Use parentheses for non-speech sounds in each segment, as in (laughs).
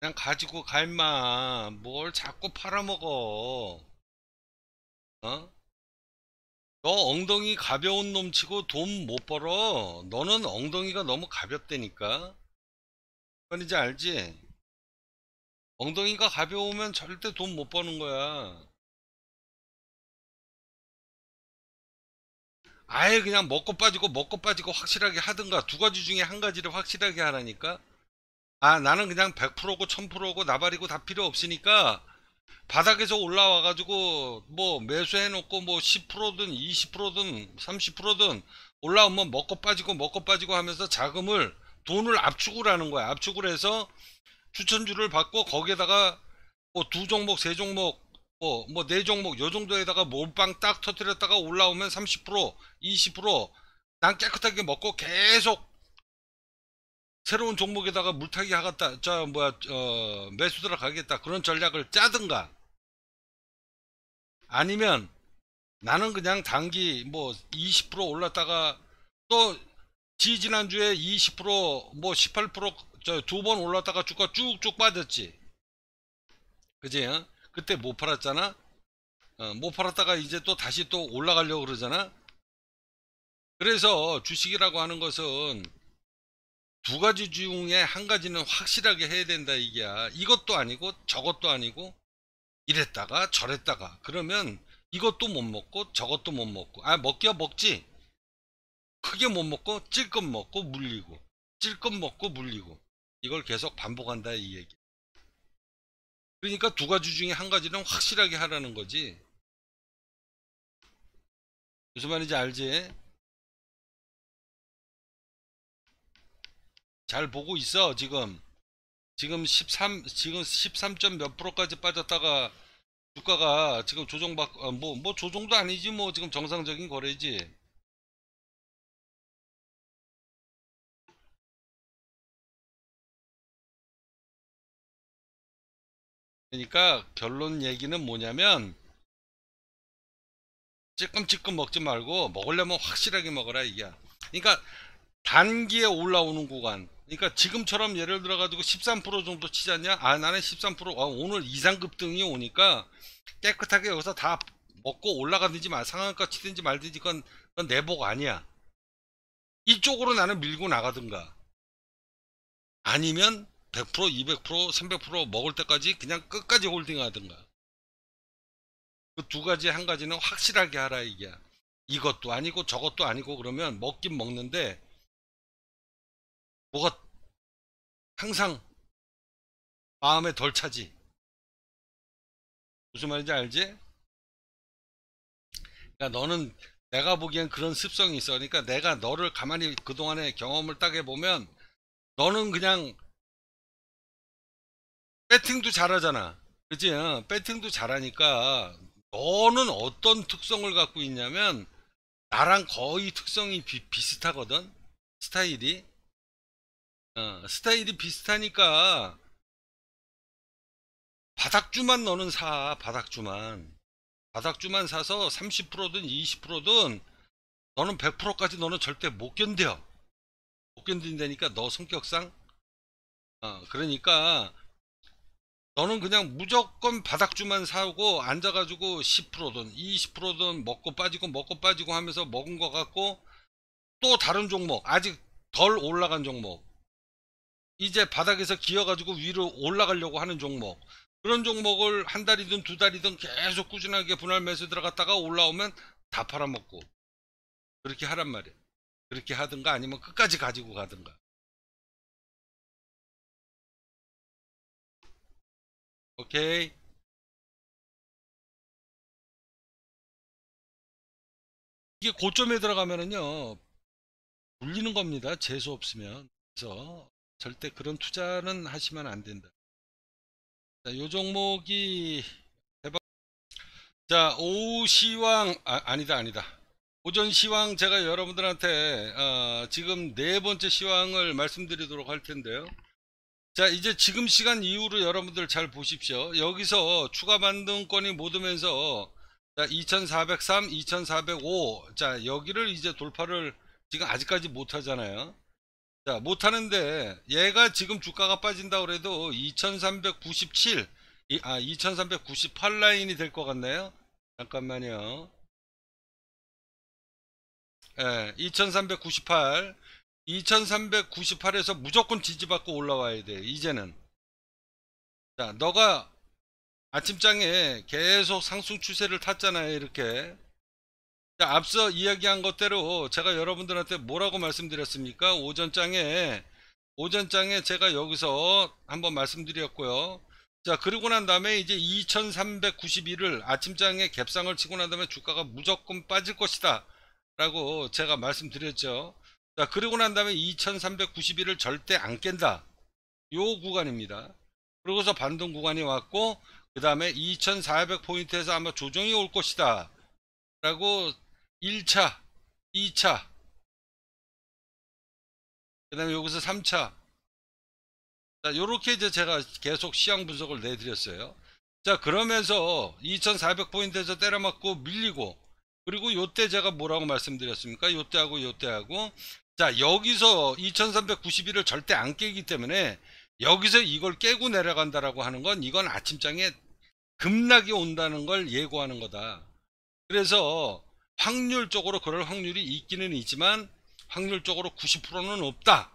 그냥 가지고 갈마 뭘 자꾸 팔아먹어 어? 너 엉덩이 가벼운 놈 치고 돈 못 벌어 너는 엉덩이가 너무 가볍다니까 그건 이제 알지 엉덩이가 가벼우면 절대 돈 못 버는 거야 아예 그냥 먹고 빠지고 먹고 빠지고 확실하게 하든가 두 가지 중에 한 가지를 확실하게 하라니까 아 나는 그냥 100%고 1000%고 나발이고 다 필요 없으니까 바닥에서 올라와 가지고 뭐 매수해 놓고 뭐 10%든 20%든 30%든 올라오면 먹고 빠지고 먹고 빠지고 하면서 자금을 돈을 압축을 하는 거야 압축을 해서 추천주를 받고 거기에다가 뭐 두 종목 세 종목 뭐 뭐 네 종목 요 정도에다가 몰빵 딱 터뜨렸다가 올라오면 30% 20%난 깨끗하게 먹고 계속 새로운 종목에다가 물타기 하겠다, 저 뭐야, 어, 매수 들어가겠다 그런 전략을 짜든가 아니면 나는 그냥 단기 뭐 20% 올랐다가 또 지 지난주에 20%뭐 18%두 저번 올랐다가 주가 쭉쭉 빠졌지 그지 어? 그때 못 팔았잖아 어, 못 팔았다가 이제 또 다시 또 올라가려고 그러잖아 그래서 주식이라고 하는 것은 두 가지 중에 한 가지는 확실하게 해야 된다 이게야 이것도 아니고 저것도 아니고 이랬다가 저랬다가 그러면 이것도 못 먹고 저것도 못 먹고 아 먹기야 먹지 크게 못 먹고 찔끔 먹고 물리고 찔끔 먹고 물리고 이걸 계속 반복한다 이 얘기 그러니까 두 가지 중에 한 가지는 확실하게 하라는 거지 무슨 말인지 알지? 잘 보고 있어 지금 지금 13 지금 13점 몇 프로까지 빠졌다가 주가가 지금 조정받 뭐뭐 어, 뭐 조정도 아니지 뭐 지금 정상적인 거래지 그러니까 결론 얘기는 뭐냐면 찔끔찔끔 먹지 말고 먹으려면 확실하게 먹어라 이게 그러니까 단기에 올라오는 구간 그러니까 지금처럼 예를 들어 가지고 13% 정도 치지않냐아 나는 13% 아, 오늘 이상급 등이 오니까 깨끗하게 여기서 다 먹고 올라가든지 말 상한가 치든지 말든지 그건, 그건 내복 아니야 이쪽으로 나는 밀고 나가든가 아니면 100% 200% 300% 먹을 때까지 그냥 끝까지 홀딩하든가 그 두 가지 한 가지는 확실하게 하라 이게 이것도 아니고 저것도 아니고 그러면 먹긴 먹는데 뭐가 항상 마음에 덜 차지. 무슨 말인지 알지? 그러니까 너는 내가 보기엔 그런 습성이 있어. 그러니까 내가 너를 가만히 그동안의 경험을 딱해 보면 너는 그냥 배팅도 잘하잖아. 그지? 어, 배팅도 잘하니까 너는 어떤 특성을 갖고 있냐면 나랑 거의 특성이 비, 비슷하거든. 스타일이. 어, 스타일이 비슷하니까 바닥주만 너는 사 바닥주만 바닥주만 사서 30%든 20%든 너는 100%까지 너는 절대 못 견뎌 못 견딘다니까 너 성격상 어, 그러니까 너는 그냥 무조건 바닥주만 사고 앉아가지고 10%든 20%든 먹고 빠지고 먹고 빠지고 하면서 먹은 것 같고 또 다른 종목 아직 덜 올라간 종목 이제 바닥에서 기어가지고 위로 올라가려고 하는 종목 그런 종목을 한 달이든 두 달이든 계속 꾸준하게 분할 매수 들어갔다가 올라오면 다 팔아먹고 그렇게 하란 말이야 그렇게 하든가 아니면 끝까지 가지고 가든가 오케이 이게 고점에 들어가면은요 울리는 겁니다 재수 없으면 그래서 절대 그런 투자는 하시면 안 된다. 자, 요 종목이 대박. 자, 오시황 아, 니다 아니다. 오전 시황 제가 여러분들한테 어, 지금 네 번째 시황을 말씀드리도록 할 텐데요. 자, 이제 지금 시간 이후로 여러분들 잘 보십시오. 여기서 추가 반등권이 모두면서 자, 2403, 2405. 자, 여기를 이제 돌파를 지금 아직까지 못 하잖아요. 자, 못하는데 얘가 지금 주가가 빠진다고 해도 2397, 아, 2398 라인이 될 것 같네요. 잠깐만요. 예, 2398, 2398에서 무조건 지지받고 올라와야 돼 이제는. 자, 너가 아침장에 계속 상승 추세를 탔잖아요, 이렇게. 그러니까 앞서 이야기한 것대로 제가 여러분들한테 뭐라고 말씀드렸습니까? 오전장에 오전장에 제가 여기서 한번 말씀드렸고요. 자 그리고 난 다음에 이제 2391을 아침장에 갭상을 치고 난 다음에 주가가 무조건 빠질 것이다 라고 제가 말씀드렸죠. 자 그리고 난 다음에 2391을 절대 안 깬다. 요 구간입니다. 그러고서 반등 구간이 왔고 그 다음에 2400포인트에서 아마 조정이 올 것이다 라고 1차, 2차, 그 다음에 여기서 3차. 자, 요렇게 이제 제가 계속 시향 분석을 내드렸어요. 자, 그러면서 2400포인트에서 때려맞고 밀리고, 그리고 요때 제가 뭐라고 말씀드렸습니까? 요때하고 요때하고. 자, 여기서 2391을 절대 안 깨기 때문에 여기서 이걸 깨고 내려간다라고 하는 건 이건 아침장에 급락이 온다는 걸 예고하는 거다. 그래서 확률적으로 그럴 확률이 있기는 있지만 확률적으로 90%는 없다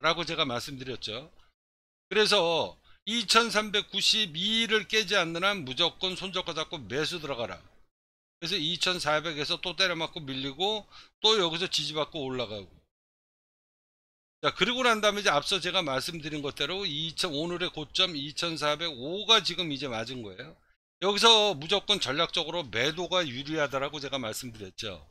라고 제가 말씀드렸죠 그래서 2392를 깨지 않는 한 무조건 손잡고 잡고 매수 들어가라 그래서 2400에서 또 때려맞고 밀리고 또 여기서 지지받고 올라가고 자 그리고 난 다음에 이제 앞서 제가 말씀드린 것대로 2000, 오늘의 고점 2405가 지금 이제 맞은 거예요 여기서 무조건 전략적으로 매도가 유리하다라고 제가 말씀드렸죠.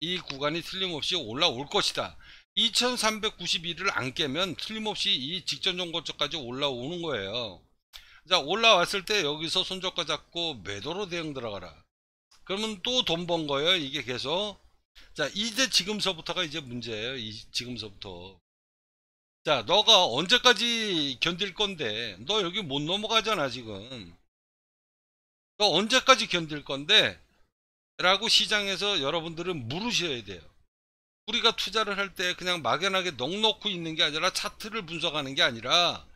이 구간이 틀림없이 올라올 것이다. 2 3 9 2를안 깨면 틀림없이 이 직전 정고점까지 올라오는 거예요. 자 올라왔을 때 여기서 손절과 잡고 매도로 대응 들어가라. 그러면 또 돈 번 거예요. 이게 계속. 자 이제 지금서부터가 이제 문제예요. 이 지금서부터. 자 너가 언제까지 견딜 건데 너 여기 못 넘어가잖아 지금. 언제까지 견딜 건데? 라고 시장에서 여러분들은 물으셔야 돼요. 우리가 투자를 할 때 그냥 막연하게 넉넉히 있는 게 아니라 차트를 분석하는 게 아니라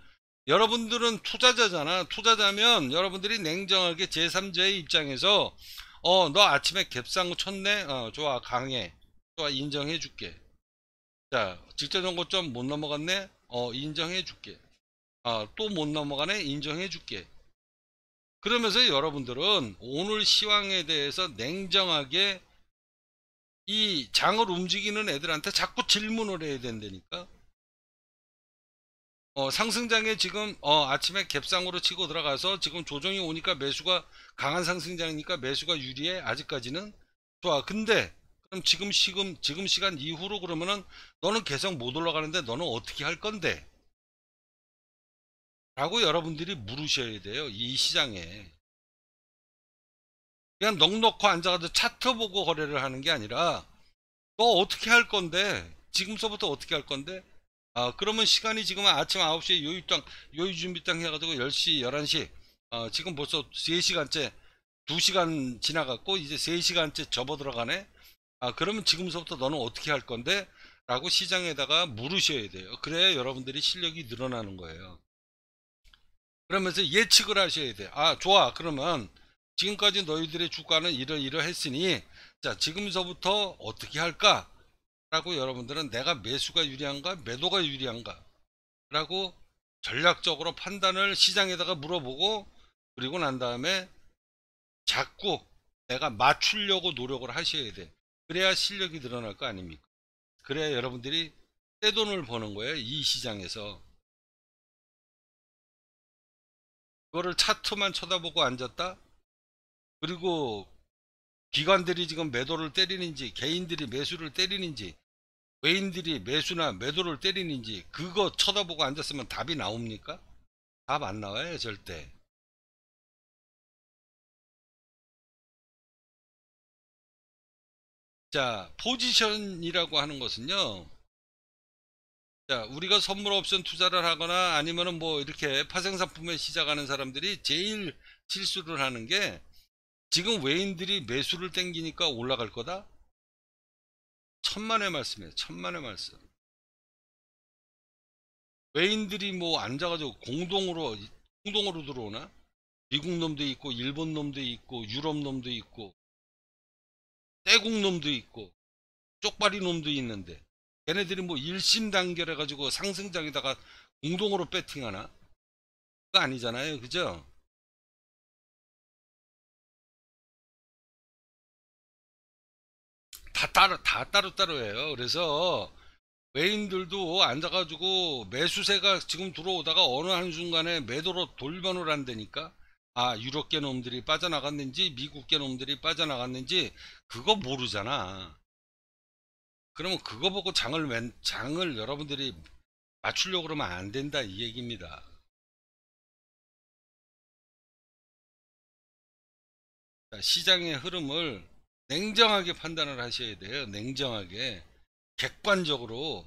여러분들은 투자자잖아. 투자자면 여러분들이 냉정하게 제3자의 입장에서 어, 너 아침에 갭상 쳤네? 어, 좋아, 강해. 좋아, 인정해 줄게. 자, 직전 정고점 못 넘어갔네? 어, 인정해 줄게. 아, 어, 또못 넘어가네? 인정해 줄게. 그러면서 여러분들은 오늘 시황에 대해서 냉정하게 이 장을 움직이는 애들한테 자꾸 질문을 해야 된다니까. 어, 상승장에 지금 어, 아침에 갭상으로 치고 들어가서 지금 조정이 오니까 매수가 강한 상승장이니까 매수가 유리해 아직까지는 좋아 근데 그럼 지금 시금 지금 시간 이후로 그러면은 너는 계속 못 올라가는데 너는 어떻게 할 건데 라고 여러분들이 물으셔야 돼요. 이 시장에. 그냥 넉넉히 앉아가지고 차트 보고 거래를 하는 게 아니라 너 어떻게 할 건데 지금서부터 어떻게 할 건데 아 그러면 시간이 지금 아침 9시에 요유땅 요유준비땅 해가지고 10시 11시 아, 지금 벌써 3시간째 2시간 지나갔고 이제 3시간째 접어 들어가네 아 그러면 지금서부터 너는 어떻게 할 건데 라고 시장에다가 물으셔야 돼요 그래야 여러분들이 실력이 늘어나는 거예요 그러면서 예측을 하셔야 돼요. 아, 좋아. 그러면 지금까지 너희들의 주가는 이러이러했으니 자, 지금서부터 어떻게 할까? 라고 여러분들은 내가 매수가 유리한가? 매도가 유리한가? 라고 전략적으로 판단을 시장에다가 물어보고 그리고 난 다음에 자꾸 내가 맞추려고 노력을 하셔야 돼. 그래야 실력이 늘어날 거 아닙니까? 그래야 여러분들이 떼돈을 버는 거예요. 이 시장에서. 그거를 차트만 쳐다보고 앉았다? 그리고 기관들이 지금 매도를 때리는지 개인들이 매수를 때리는지 외인들이 매수나 매도를 때리는지 그거 쳐다보고 앉았으면 답이 나옵니까? 답 안 나와요 절대 자 포지션이라고 하는 것은요 자, 우리가 선물 옵션 투자를 하거나 아니면은 뭐 이렇게 파생상품에 시작하는 사람들이 제일 실수를 하는 게 지금 외인들이 매수를 땡기니까 올라갈 거다? 천만의 말씀이에요. 천만의 말씀. 외인들이 뭐 앉아가지고 공동으로, 공동으로 들어오나? 미국 놈도 있고, 일본 놈도 있고, 유럽 놈도 있고, 떼국 놈도 있고, 쪽발이 놈도 있는데, 얘네들이 뭐 일심단결해 가지고 상승장에다가 공동으로 배팅하나 그거 아니잖아요 그죠 다 따로 다 따로따로 해요 그래서 외인들도 앉아가지고 매수세가 지금 들어오다가 어느 한순간에 매도로 돌변을 한다니까 아 유럽계 놈들이 빠져나갔는지 미국계 놈들이 빠져나갔는지 그거 모르잖아 그러면 그거 보고 장을 맨, 장을 여러분들이 맞추려고 그러면 안 된다 이 얘기입니다. 시장의 흐름을 냉정하게 판단을 하셔야 돼요. 냉정하게 객관적으로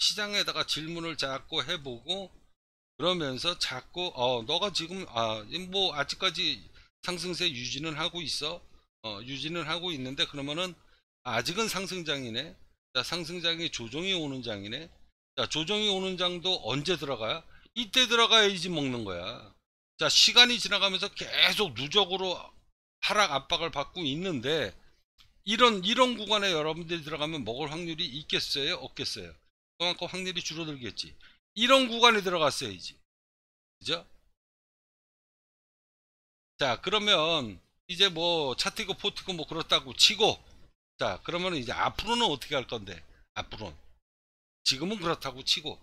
시장에다가 질문을 자꾸 해보고 그러면서 자꾸 어 너가 지금 아뭐 아직까지 상승세 유지는 하고 있어 어, 유지는 하고 있는데 그러면은 아직은 상승장이네 자, 상승장이 조정이 오는 장이네. 자, 조정이 오는 장도 언제 들어가야? 이때 들어가야지 먹는 거야. 자, 시간이 지나가면서 계속 누적으로 하락 압박을 받고 있는데 이런 이런 구간에 여러분들이 들어가면 먹을 확률이 있겠어요? 없겠어요? 그만큼 확률이 줄어들겠지. 이런 구간에 들어갔어야지. 그죠? 자, 그러면 이제 뭐 차트고 포트고 뭐 그렇다고 치고 자 그러면 이제 앞으로는 어떻게 할 건데 앞으로는 지금은 그렇다고 치고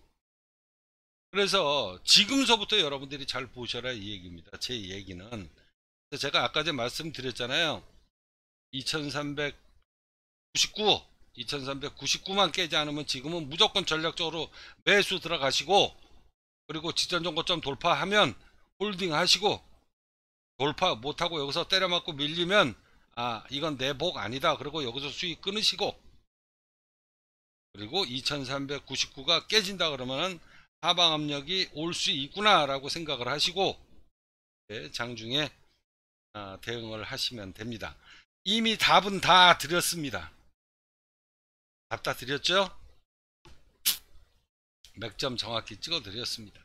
그래서 지금서부터 여러분들이 잘 보셔라 이 얘기입니다 제 얘기는 제가 아까 전 말씀드렸잖아요 2399 2399만 깨지 않으면 지금은 무조건 전략적으로 매수 들어가시고 그리고 지전정거점 돌파하면 홀딩 하시고 돌파 못하고 여기서 때려맞고 밀리면 아 이건 내 복 아니다 그리고 여기서 수익 끊으시고 그리고 2399가 깨진다 그러면은 하방 압력이 올 수 있구나 라고 생각을 하시고 예, 장중에 아, 대응을 하시면 됩니다 이미 답은 다 드렸습니다 답 다 드렸죠 맥점 정확히 찍어 드렸습니다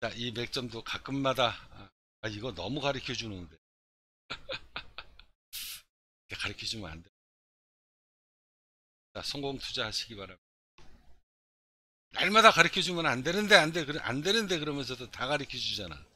자, 이 맥점도 가끔마다 아, 이거 너무 가르켜 주는데 (laughs) 가르쳐 주면 안 돼. 성공 투자하시기 바랍니다. 날마다 가르쳐 주면 안 되는데 안 돼. 안 되는데 그러면서도 다 가르쳐 주잖아.